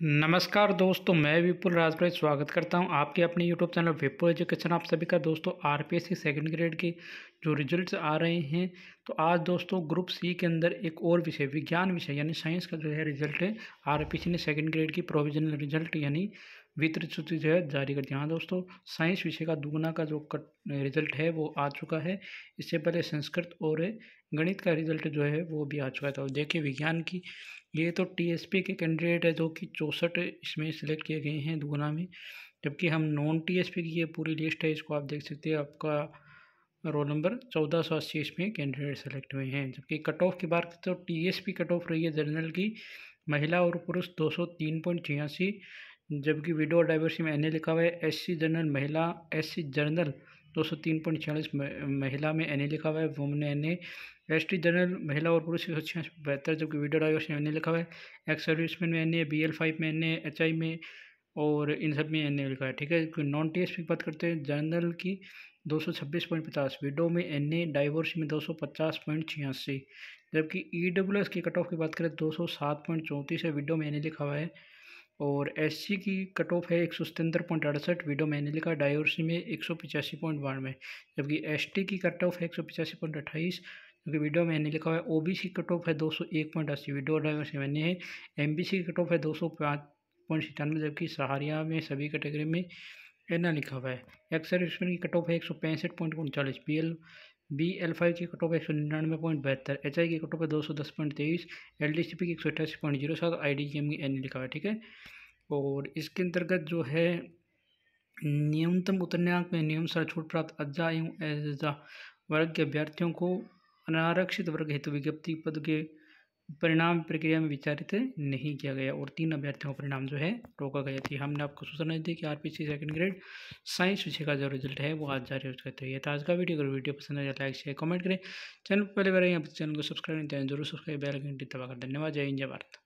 नमस्कार दोस्तों मैं विपुल राजभर स्वागत करता हूं आपके अपने यूट्यूब चैनल विपुल एजुकेशन आप सभी का दोस्तों R P S C second grade के जो रिजल्ट्स आ रहे हैं तो आज दोस्तों ग्रुप सी के अंदर एक और विषय विज्ञान विषय यानी साइंस का जो है रिजल्ट है आर पी सी ने सेकेंड ग्रेड की प्रोविजनल रिजल्ट यानी वितरित सूची जो है जारी कर दिया हाँ दोस्तों साइंस विषय का दुगुना का जो कट रिजल्ट है वो आ चुका है इससे पहले संस्कृत और गणित का रिजल्ट जो है वो भी आ चुका था और देखिए विज्ञान की ये तो टीएसपी के कैंडिडेट है जो कि चौंसठ इसमें सिलेक्ट किए गए हैं दुगुना में जबकि हम नॉन टी की ये पूरी लिस्ट है इसको आप देख सकते हैं आपका रोल नंबर चौदह सौ अस्सी इसमें कैंडिडेट सेलेक्ट हुए हैं जबकि कट ऑफ की बात करते तो पी कट ऑफ रही है जनरल की महिला और पुरुष दो सौ तीन पॉइंट छियासी जबकि विडो और डाइवर्सिटी में एन लिखा हुआ है एस जनरल महिला एस जनरल दो सौ तीन पॉइंट छियालीस महिला में एन लिखा हुआ है women N S T general महिला और पुरुष एक सौ छियासी बेहतर जबकि विडो डाइवर्सिटी में एन लिखा हुआ है एक्स सर्विसमैन में N A B L five में एन एच आई में और इन सब में एन ए लिखा है ठीक है नॉन टी एस की बात करते हैं जनरल की दो सौ छब्बीस पॉइंट पचास विडो में एन ए डाइवर्स में दो सौ पचास पॉइंट छियासी जबकि ई डब्ल्यू एस की कट ऑफ की बात करें दो सौ सात पॉइंट चौंतीस है विडो में एन ए लिखा हुआ है और एस की कट ऑफ है एक सौ सतहत्तर पॉइंट अड़सठ वीडो मैंने लिखा डायोरसी में एक सौ पचासी पॉइंट बानवे जबकि एस की कट ऑफ है एक सौ पचासी पॉइंट अट्ठाईस जबकि वीडियो मैंने लिखा हुआ है O B C cut off है दो सौ एक पॉइंट अस्सी वीडियो डायोरसी मैंने है M B C cut off है दो सौ पाँच पॉइंट सितानवे जबकि सहारिया में सभी कैटेगरी में एना लिखा हुआ है एक्सर की कट ऑफ है एक सौ पैंसठ पॉइंट उनचालीस B L B L five की कटोपे एक सौ निन्यानवे पॉइंट बहत्तर एच आई की कटोपे दो सौ दस पॉइंट तेईस एल डी सी पी की एक सौ अट्ठासी पॉइंट जीरो सात आई डी की एन e लिखा है ठीक है और इसके अंतर्गत जो है न्यूनतम उत्तीर्णांक में नियमानुसार छूट प्राप्त अज्जा एवं एजा वर्ग के अभ्यर्थियों को अनारक्षित वर्ग हेतु विज्ञप्ति पद के परिणाम प्रक्रिया में विचारित नहीं किया गया और तीन अभ्यर्थियों का परिणाम जो है रोका गया थी हमने आपको सूचना दी कि R P C second grade science विषय का जो रिजल्ट है वो आज जारी हो चुका है तो आज का वीडियो अगर वीडियो पसंद आया लाइक शेयर कमेंट करें चैनल पर पहले बार यहाँ तो चैनल को सब्सक्राइब नहीं तो जरूर सब्सक्राइब बेल घंटी दबाकर धन्यवाद जय हिंद जय भारत